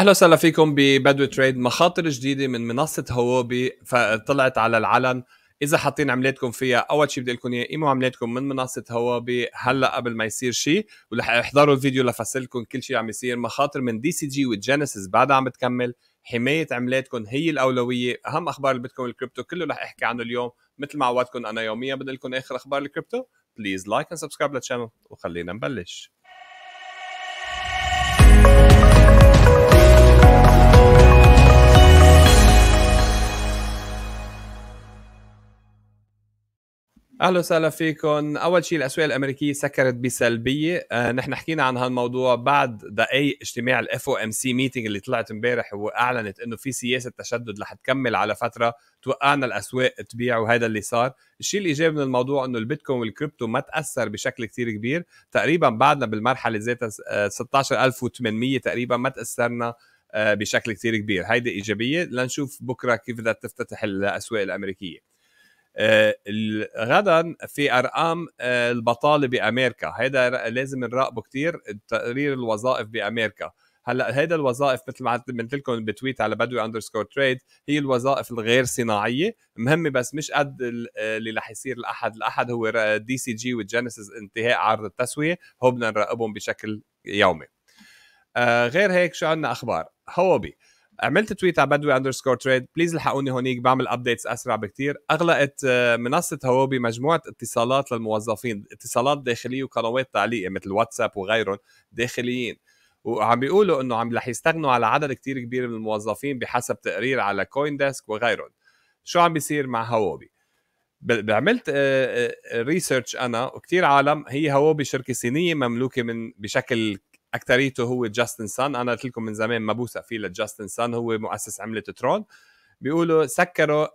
اهلا وسهلا فيكم ببدو تريد مخاطر جديده من منصه هوبي طلعت على العلن اذا حاطين عملاتكم فيها اول شيء بدي لكم اياه قيموا عملاتكم من منصه هوابي هلا قبل ما يصير شيء ورح احضروا الفيديو لفصلكم كل شيء عم يصير مخاطر من دي سي جي وجينيسيس بعدها عم بتكمل حمايه عملاتكم هي الاولويه اهم اخبار اللي بدكم الكريبتو كله رح احكي عنه اليوم مثل ما عودتكم انا يوميا بدي لكم اخر اخبار الكريبتو بليز لايك اند سبسكرايب للشانل وخلينا نبلش اهلا وسهلا فيكم اول شيء الاسواق الامريكيه سكرت بسلبيه آه، نحن حكينا عن هالموضوع بعد دقائق اجتماع الاف او ام سي ميتنج اللي طلعت امبارح واعلنت انه في سياسه تشدد رح تكمل على فتره توقعنا الاسواق تبيع وهذا اللي صار الشيء الايجابي من الموضوع انه البيتكوين والكريبتو ما تاثر بشكل كثير كبير تقريبا بعدنا بالمرحله ذاتها 16800 آه، تقريبا ما تاثرنا آه، بشكل كثير كبير هيدي ايجابيه لنشوف بكره كيف بدها تفتتح الاسواق الامريكيه آه، غدا في ارقام آه، البطاله بامريكا هذا لازم نراقبه كثير تقرير الوظائف بامريكا هلا هيدا الوظائف مثل ما قلت لكم بتويت على بدوي اندرسكور تريد هي الوظائف الغير صناعيه مهمه بس مش قد آه، اللي رح يصير الاحد الاحد هو دي سي جي وجينيسيس انتهاء عرض التسويه هو بدنا نراقبهم بشكل يومي آه غير هيك شو عندنا اخبار آه عملت تويت على بدوي اندرسكور تريد بليز الحقوني هونيك بعمل ابديتس اسرع بكتير اغلقت آه، منصه هواوي مجموعه اتصالات للموظفين اتصالات داخليه وقنوات تعليقيه مثل واتساب وغيرهم داخليين وعم بيقولوا انه عم رح يستغنوا على عدد كتير كبير من الموظفين بحسب تقرير على كوين ديسك وغيرهم شو عم بيصير مع هواوي عملت ريسيرش آه، آه، انا وكثير عالم هي هواوي شركه صينيه مملوكه من بشكل اكثريته هو جاستن سان انا قلت لكم من زمان ما بوثق فيه لجاستن سان هو مؤسس عمله ترون بيقولوا سكروا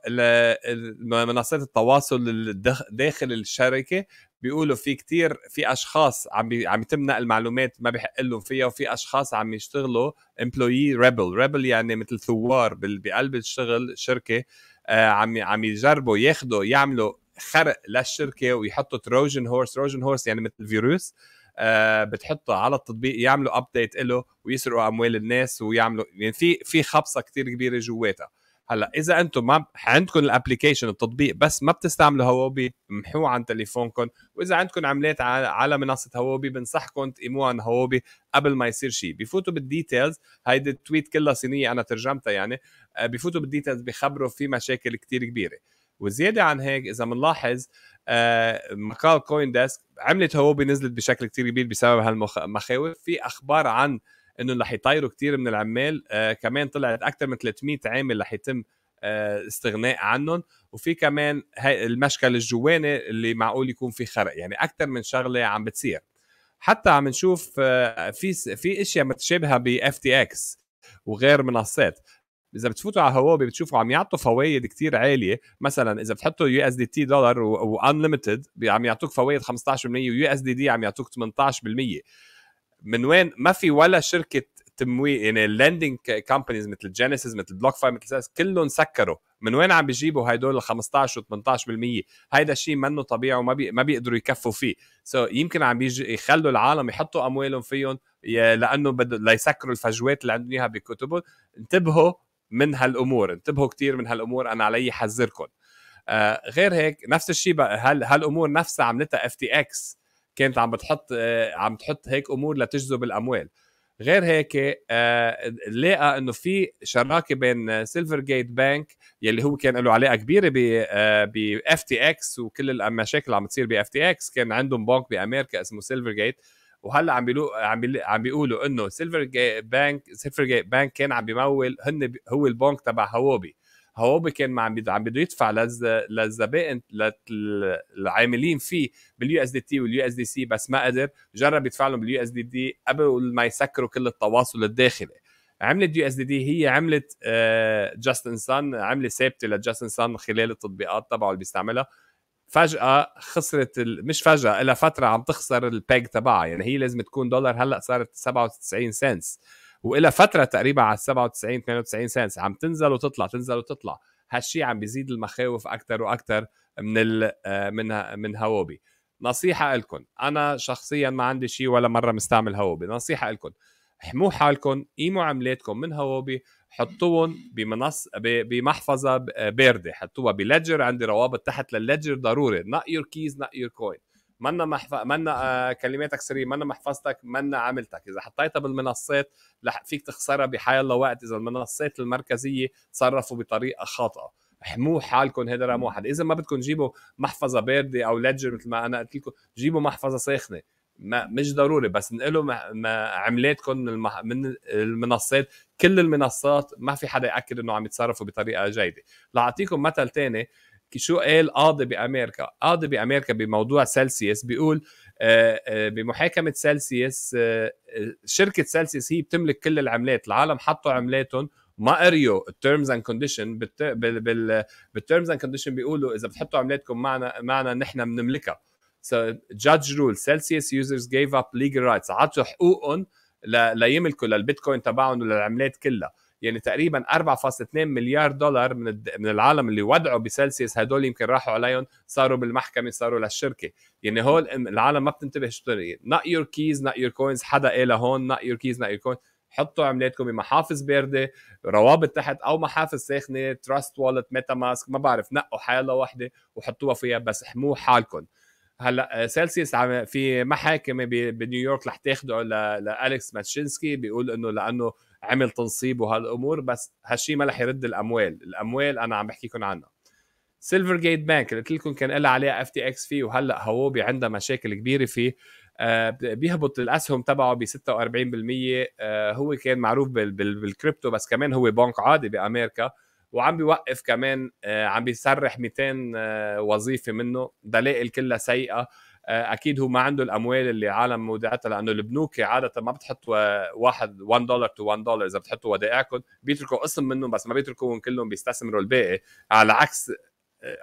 منصات التواصل داخل الشركه بيقولوا في كتير في اشخاص عم بي عم يتم نقل معلومات ما بحق لهم فيها وفي اشخاص عم يشتغلوا امبلوي ريبل ريبل يعني مثل ثوار بقلب الشغل شركه آه، عم عم يجربوا ياخذوا يعملوا خرق للشركه ويحطوا تروجن هورس تروجن هورس يعني مثل فيروس آه، بتحطه على التطبيق يعملوا ابديت له ويسرقوا اموال الناس ويعملوا يعني في في خبصه كثير كبيره جواتها هلا اذا انتم ما عندكم الابلكيشن التطبيق بس ما بتستعملوا هوابي امحوه عن تليفونكم واذا عندكم عملات على منصه هوابي بنصحكم تقيموها عن هوابي قبل ما يصير شيء بفوتوا بالديتيلز هيدي التويت كلها صينيه انا ترجمتها يعني آه، بفوتوا بالديتيلز بخبروا في مشاكل كتير كبيره وزياده عن هيك اذا بنلاحظ آه، مقال كوين ديسك عملت هوبي نزلت بشكل كتير كبير بسبب هالمخاوف في اخبار عن انه رح يطيروا كتير من العمال آه كمان طلعت اكثر من 300 عامل رح يتم آه استغناء عنهم وفي كمان هاي المشكل الجواني اللي معقول يكون في خرق يعني اكثر من شغله عم بتصير حتى عم نشوف آه في في اشياء متشابهه ب اف تي اكس وغير منصات اذا بتفوتوا على هواوي بتشوفوا عم يعطوا فوائد كثير عاليه مثلا اذا بتحطوا يو اس دي تي دولار وانليمتد عم يعطوك فوائد 15% ويو اس دي دي عم يعطوك 18% من وين ما في ولا شركه تمويل يعني اللندنج كومبانيز مثل جينيسيس مثل بلوك فاي مثل ساس كلهم سكروا من وين عم بيجيبوا هدول ال 15 و 18% هيدا الشيء منه طبيعي وما بي... ما بيقدروا يكفوا فيه سو so, يمكن عم بيج... يخلوا العالم يحطوا اموالهم فيهم لانه بد... ليسكروا الفجوات اللي عندهم اياها بكتبهم انتبهوا من هالامور انتبهوا كثير من هالامور انا علي حذركم آه غير هيك نفس الشيء هل هالامور نفسها عملتها اف تي اكس كانت عم بتحط آه عم تحط هيك امور لتجذب الاموال غير هيك آه لقى انه في شراكه بين سيلفر جيت بانك يلي هو كان له علاقه كبيره ب آه، ب اف تي اكس وكل المشاكل اللي عم تصير ب اف تي اكس كان عندهم بنك بامريكا اسمه سيلفر جيت وهلا عم بيقولوا عم, عم بيقولوا انه سيلفر جيت بانك سيلفر جيت بانك كان عم بيمول هن هو البنك تبع هوبي هوبي كان عم عم بده يدفع للزبائن للعاملين فيه باليو اس دي تي واليو اس دي سي بس ما قدر جرب يدفع لهم باليو اس دي دي قبل ما يسكروا كل التواصل الداخلي عملت يو اس دي دي هي عملت جاستن سان عمله ثابته لجاستن سان خلال التطبيقات تبعه اللي بيستعملها فجاه خسرت ال... مش فجاه إلى فتره عم تخسر البيج تبعها يعني هي لازم تكون دولار هلا صارت 97 سنس وإلى فتره تقريبا على 97 98 سنس عم تنزل وتطلع تنزل وتطلع هالشي عم بيزيد المخاوف اكثر واكثر من ال... آه، من من هوابي نصيحه لكم انا شخصيا ما عندي شيء ولا مره مستعمل هوابي نصيحه لكم احموا حالكم قيموا عملاتكم من هوابي حطوهم بمنص بمحفظه بارده حطوها بلجر عندي روابط تحت للجر ضروري نق يور كيز نق يور كوين منا محف... منا آه، كلماتك سريه منا محفظتك منا عملتك اذا حطيتها بالمنصات رح فيك تخسرها بحي الله وقت اذا المنصات المركزيه تصرفوا بطريقه خاطئه احموا حالكم هذا رقم واحد اذا ما بدكم تجيبوا محفظه بارده او ليدجر مثل ما انا قلت لكم جيبوا محفظه ساخنه ما مش ضروري بس نقلوا عملاتكم من, المح... من المنصات كل المنصات ما في حدا ياكد انه عم يتصرفوا بطريقه جيده لاعطيكم مثل ثاني شو قال قاضي بامريكا قاضي بامريكا بموضوع سلسيس بيقول آه، آه، بمحاكمه سلسيس آه، شركه سلسيس هي بتملك كل العملات العالم حطوا عملاتهم ما قريوا التيرمز اند كونديشن بالتيرمز اند كونديشن بيقولوا اذا بتحطوا عملاتكم معنا معنا نحن بنملكها جادج رول سيلسيوس يوزرز جيف اب ليجل رايتس عطوا حقوقهم ليملكوا للبيتكوين تبعهم وللعملات كلها يعني تقريبا 4.2 مليار دولار من من العالم اللي ودعوا بسلسيس هدول يمكن راحوا عليهم صاروا بالمحكمه صاروا للشركه يعني هول العالم ما بتنتبه شو نوت يور كيز نوت يور كوينز حدا قال هون نوت يور كيز نوت يور كوينز حطوا عملاتكم بمحافظ بارده روابط تحت او محافظ ساخنه تراست والت ميتا ماسك ما بعرف نقوا حالة وحده وحطوها فيها بس احموا حالكم هلا آه، سيلسيس عم في محاكمه بنيويورك رح تاخده لالكس ماتشينسكي بيقول انه لانه عمل تنصيب وهالامور بس هالشيء ما رح يرد الاموال، الاموال انا عم بحكيكم عنها. سيلفر جيت بانك اللي قلت لكم كان لها عليها اف تي اكس فيه وهلا هوبي عندها مشاكل كبيره فيه آه، بيهبط الاسهم تبعه ب 46% آه، هو كان معروف بالكريبتو بس كمان هو بنك عادي بامريكا وعم بيوقف كمان آه، عم بيسرح 200 آه، وظيفه منه دلائل كلها سيئه آه، اكيد هو ما عنده الاموال اللي عالم مودعتها لانه البنوك عاده ما بتحط واحد 1 دولار تو 1 دولار اذا بتحطوا ودائعكم بيتركوا قسم منهم بس ما بيتركوهم كلهم بيستثمروا الباقي على عكس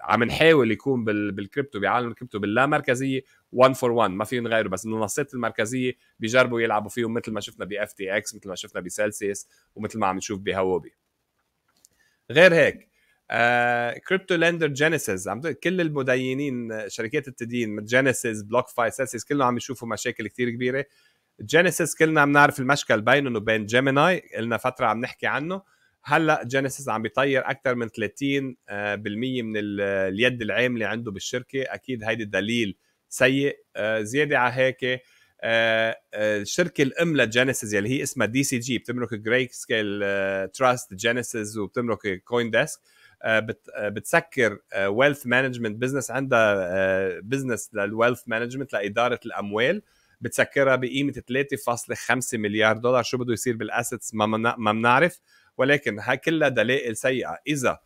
عم نحاول يكون بالكريبتو بعالم الكريبتو باللا مركزيه 1 فور 1 ما فيهم غيره بس المنصات المركزيه بيجربوا يلعبوا فيهم مثل ما شفنا ب اف تي اكس مثل ما شفنا بسلسيس ومثل ما عم نشوف بهوبي غير هيك كريبتو لندر جينيسيس عم كل المدينين شركات التدين جينيسيس بلوك فاي سيلسيس كلهم عم يشوفوا مشاكل كثير كبيره جينيسيس كلنا عم نعرف المشكل بينهم وبين جيميناي قلنا فتره عم نحكي عنه هلا جينيسيس عم بيطير اكثر من 30% آه، من اليد العامله عنده بالشركه اكيد هيدي دليل سيء آه، زياده على هيك الشركه آه، آه، الام لجينيسيس اللي يعني هي اسمها دي سي جي بتملك جريك سكيل تراست جينيسيس وبتملك كوين ديسك آه، بتسكر ويلث مانجمنت بزنس عندها بزنس للويلث مانجمنت لاداره الاموال بتسكرها بقيمه 3.5 مليار دولار شو بده يصير بالاسيتس ما بنعرف ولكن كلها دلائل سيئه اذا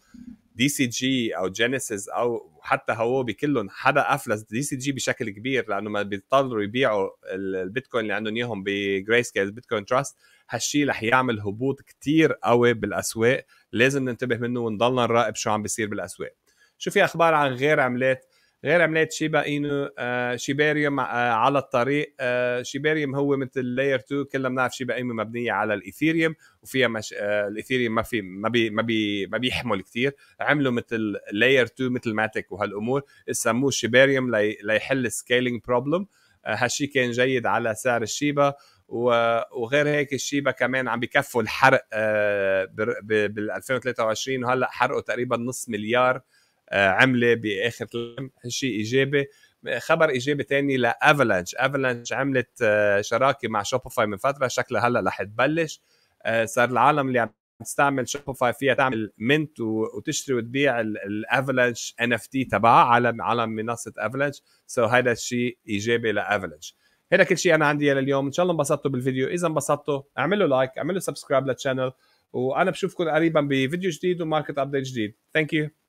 دي سي جي او جينيسيس او حتى هواوي كلهم حدا افلس دي سي جي بشكل كبير لانه ما بيضطروا يبيعوا البيتكوين اللي عندهم اياهم بجراي سكيل بيتكوين تراست هالشيء رح يعمل هبوط كتير قوي بالاسواق لازم ننتبه منه ونضلنا نراقب شو عم بيصير بالاسواق شو في اخبار عن غير عملات غير عملات شيبا اينو آه شيباريوم آه على الطريق آه شيباريوم هو مثل لاير 2 كلنا بنعرف شيبا اينو مبنيه على الايثيريوم وفيها مش... آه الايثيريوم ما في ما بي ما بي ما بيحمل كثير عملوا مثل لاير 2 مثل ماتك وهالامور سموه شيباريوم لي... ليحل سكيلينج بروبلم آه كان جيد على سعر الشيبا وغير هيك الشيبا كمان عم بكفوا الحرق آه، بال 2023 وهلا حرقوا تقريبا نص مليار آه، عمله باخر شيء ايجابي خبر ايجابي تاني لافالانش افالانش عملت آه، شراكه مع شوبيفاي من فتره شكلها هلا رح تبلش آه، صار العالم اللي عم تستعمل شوبيفاي فيها تعمل منت وتشتري وتبيع الافالانش ان اف تي تبعها على على منصه افالانش سو so هذا الشيء ايجابي لافالانش هذا كل شيء انا عندي لليوم ان شاء الله انبسطتوا بالفيديو اذا انبسطتوا اعملوا لايك اعملوا سبسكرايب للشانل وانا بشوفكم قريبا بفيديو جديد وماركت ابديت جديد ثانك يو